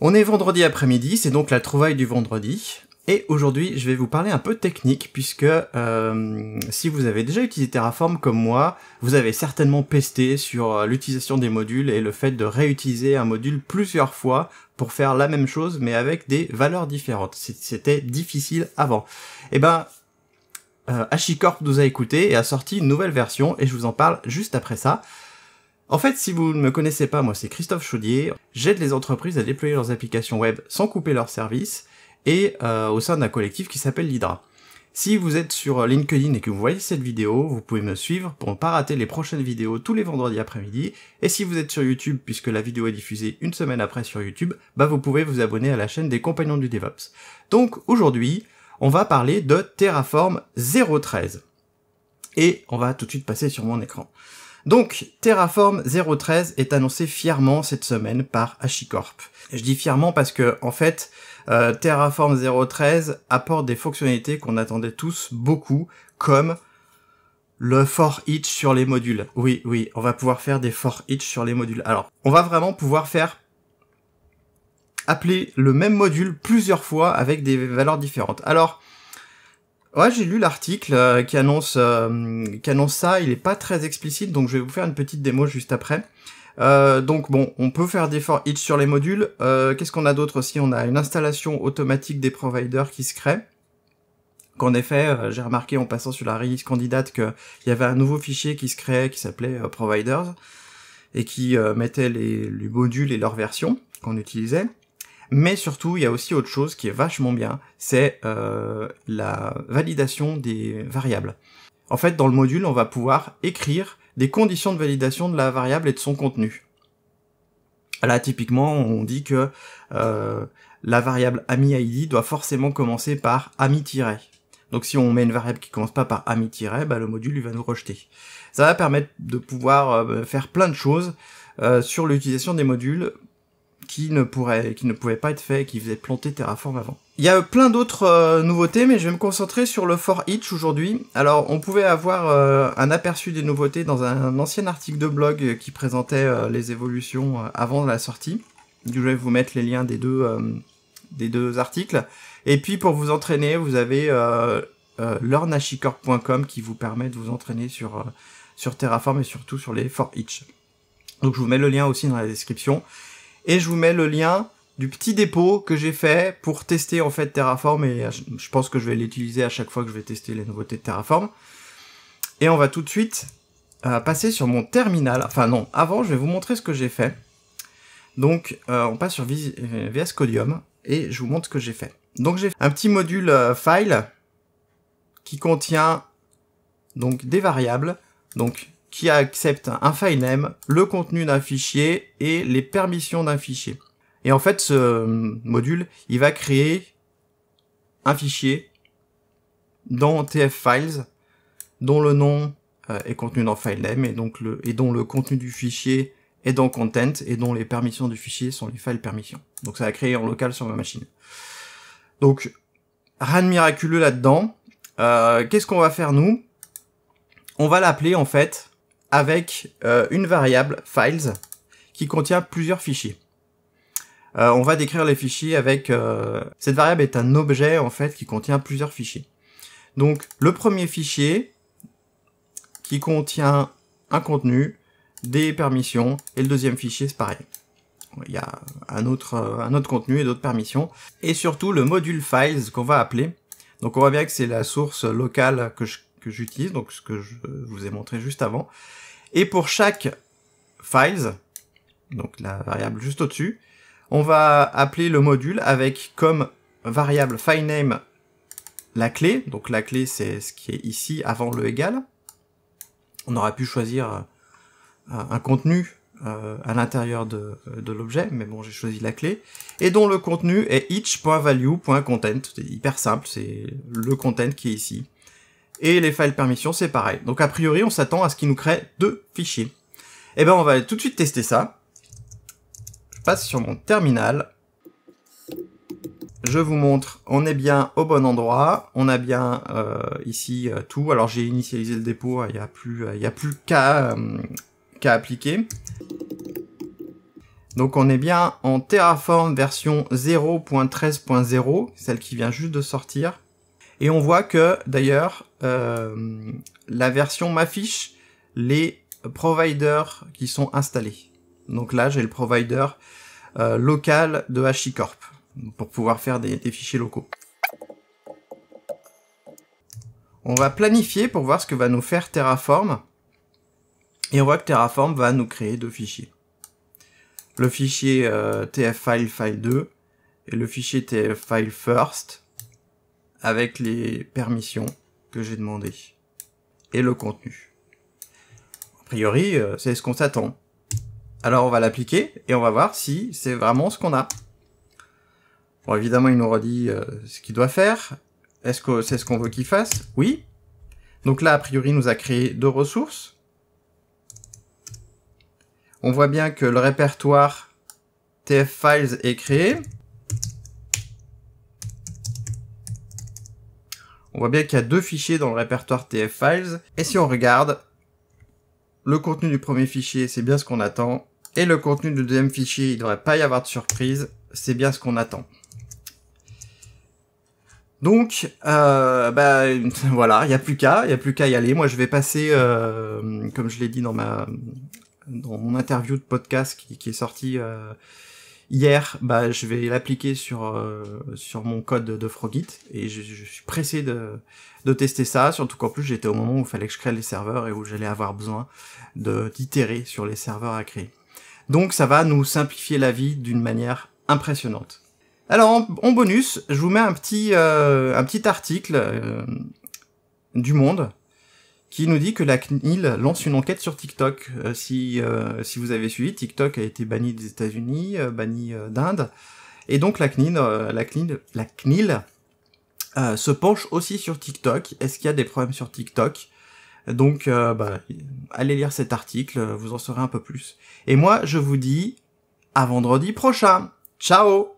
On est vendredi après-midi, c'est donc la trouvaille du vendredi. Et aujourd'hui, je vais vous parler un peu technique, puisque euh, si vous avez déjà utilisé Terraform comme moi, vous avez certainement pesté sur euh, l'utilisation des modules et le fait de réutiliser un module plusieurs fois pour faire la même chose, mais avec des valeurs différentes. C'était difficile avant. Et eh ben, euh, nous a écoutés et a sorti une nouvelle version, et je vous en parle juste après ça. En fait, si vous ne me connaissez pas, moi c'est Christophe Chaudier, j'aide les entreprises à déployer leurs applications web sans couper leurs services et euh, au sein d'un collectif qui s'appelle l'Hydra. Si vous êtes sur euh, LinkedIn et que vous voyez cette vidéo, vous pouvez me suivre pour ne pas rater les prochaines vidéos tous les vendredis après-midi. Et si vous êtes sur YouTube, puisque la vidéo est diffusée une semaine après sur YouTube, bah vous pouvez vous abonner à la chaîne des compagnons du DevOps. Donc aujourd'hui, on va parler de Terraform 0.13. Et on va tout de suite passer sur mon écran. Donc, Terraform 013 est annoncé fièrement cette semaine par HashiCorp. Je dis fièrement parce que, en fait, euh, Terraform 013 apporte des fonctionnalités qu'on attendait tous beaucoup, comme le for each sur les modules. Oui, oui, on va pouvoir faire des for each sur les modules. Alors, on va vraiment pouvoir faire appeler le même module plusieurs fois avec des valeurs différentes. Alors, Ouais, j'ai lu l'article euh, euh, qui annonce ça. Il est pas très explicite, donc je vais vous faire une petite démo juste après. Euh, donc bon, on peut faire des for each sur les modules. Qu'est-ce qu'on a d'autre aussi On a une installation automatique des providers qui se crée. Qu'en effet, j'ai remarqué en passant sur la release candidate qu'il y avait un nouveau fichier qui se créait qui s'appelait providers et qui mettait les, modules et leurs versions qu'on utilisait. Mais surtout, il y a aussi autre chose qui est vachement bien, c'est euh, la validation des variables. En fait, dans le module, on va pouvoir écrire des conditions de validation de la variable et de son contenu. Là, typiquement, on dit que euh, la variable ami doit forcément commencer par ami- donc si on met une variable qui commence pas par ami- bah, le module va nous rejeter. Ça va permettre de pouvoir euh, faire plein de choses sur l'utilisation des modules qui ne, pourrait, qui ne pouvait pas être fait qui faisait planter Terraform avant. Il y a plein d'autres euh, nouveautés, mais je vais me concentrer sur le for itch aujourd'hui. Alors, on pouvait avoir euh, un aperçu des nouveautés dans un, ancien article de blog qui présentait euh, les évolutions avant la sortie. Je vais vous mettre les liens des deux, des deux articles. Et puis, pour vous entraîner, vous avez euh, qui vous permet de vous entraîner sur, sur Terraform et surtout sur les for itch. Donc, je vous mets le lien aussi dans la description. Et je vous mets le lien du petit dépôt que j'ai fait pour tester en fait Terraform et euh, je pense que je vais l'utiliser à chaque fois que je vais tester les nouveautés de Terraform. Et on va tout de suite euh, passer sur mon terminal. Enfin non, avant je vais vous montrer ce que j'ai fait. Donc euh, on passe sur VS Codium et je vous montre ce que j'ai fait. Donc j'ai un petit module file qui contient donc des variables. Donc qui accepte un file le contenu d'un fichier et les permissions d'un fichier. Et en fait, ce euh, module, il va créer un fichier dans TF Files dont le nom euh, est contenu dans FileName et donc le et dont le contenu du fichier est dans content et dont les permissions du fichier sont les files permissions. Donc ça va créer en local sur ma machine. Donc rien de miraculeux là-dedans. Euh, qu'est-ce qu'on va faire nous On va l'appeler en fait avec euh, une variable files qui contient plusieurs fichiers. Euh, on va décrire les fichiers avec... Euh, cette variable est un objet en fait qui contient plusieurs fichiers. Donc le premier fichier qui contient un contenu, des permissions, et le deuxième fichier c'est pareil. Il y a un autre, un autre contenu et d'autres permissions. Et surtout le module files qu'on va appeler. Donc on voit bien que c'est la source locale que je que j'utilise, donc ce que je vous ai montré juste avant. Et pour chaque files, donc la variable juste au-dessus, on va appeler le module avec comme variable filename la clé. Donc la clé, c'est ce qui est ici avant le égal. On aurait pu choisir euh, un contenu euh, à l'intérieur de, l'objet, mais bon, j'ai choisi la clé. Et dont le contenu est each.value.content. C'est hyper simple, c'est le content qui est ici. Et les files permissions, c'est pareil. Donc a priori, on s'attend à ce qu'il nous crée deux fichiers. Et eh ben on va tout de suite tester ça. Je passe sur mon terminal. Je vous montre, on est bien au bon endroit, on a bien euh, ici euh, tout. Alors j'ai initialisé le dépôt, hein, il n'y a plus, euh, il a plus qu'à appliquer. Donc on est bien en Terraform version 0.13.0, celle qui vient juste de sortir. Et on voit que, d'ailleurs, euh, la version m'affiche les providers qui sont installés. Donc là, j'ai le provider euh, local de HashiCorp pour pouvoir faire des, fichiers locaux. On va planifier pour voir ce que va nous faire Terraform. Et on voit que Terraform va nous créer deux fichiers. Le fichier euh, tf-file 2 et le fichier tf first avec les permissions que j'ai demandées et le contenu. A priori, euh, c'est ce qu'on s'attend. Alors on va l'appliquer et on va voir si c'est vraiment ce qu'on a. Bon, évidemment, il nous redit euh, ce qu'il doit faire. Est-ce que c'est ce qu'on veut qu'il fasse Oui. Donc là, a priori, il nous a créé deux ressources. On voit bien que le répertoire TF Files est créé. On voit bien qu'il y a deux fichiers dans le répertoire TF Files. Et si on regarde, le contenu du premier fichier, c'est bien ce qu'on attend. Et le contenu du deuxième fichier, il ne devrait pas y avoir de surprise. C'est bien ce qu'on attend. Donc, euh, bah, voilà, il n'y a plus qu'à, il n'y a plus qu'à y aller. Moi, je vais passer, euh, comme je l'ai dit dans ma dans mon interview de podcast qui, est sorti... euh, Hier, bah, je vais l'appliquer sur euh, sur mon code de Frogit et je, suis pressé de, de tester ça. Surtout qu'en plus, j'étais au moment où il fallait que je crée les serveurs et où j'allais avoir besoin de d'itérer sur les serveurs à créer. Donc, ça va nous simplifier la vie d'une manière impressionnante. Alors, en, bonus, je vous mets un petit euh, un petit article euh, du Monde qui nous dit que la CNIL lance une enquête sur TikTok. Euh, si, euh, si vous avez suivi, TikTok a été banni des États-Unis, euh, banni d'Inde. Et donc la CNIL, la CNIL, la CNIL se penche aussi sur TikTok. Est-ce qu'il y a des problèmes sur TikTok Donc bah, allez lire cet article, vous en saurez un peu plus. Et moi, je vous dis à vendredi prochain. Ciao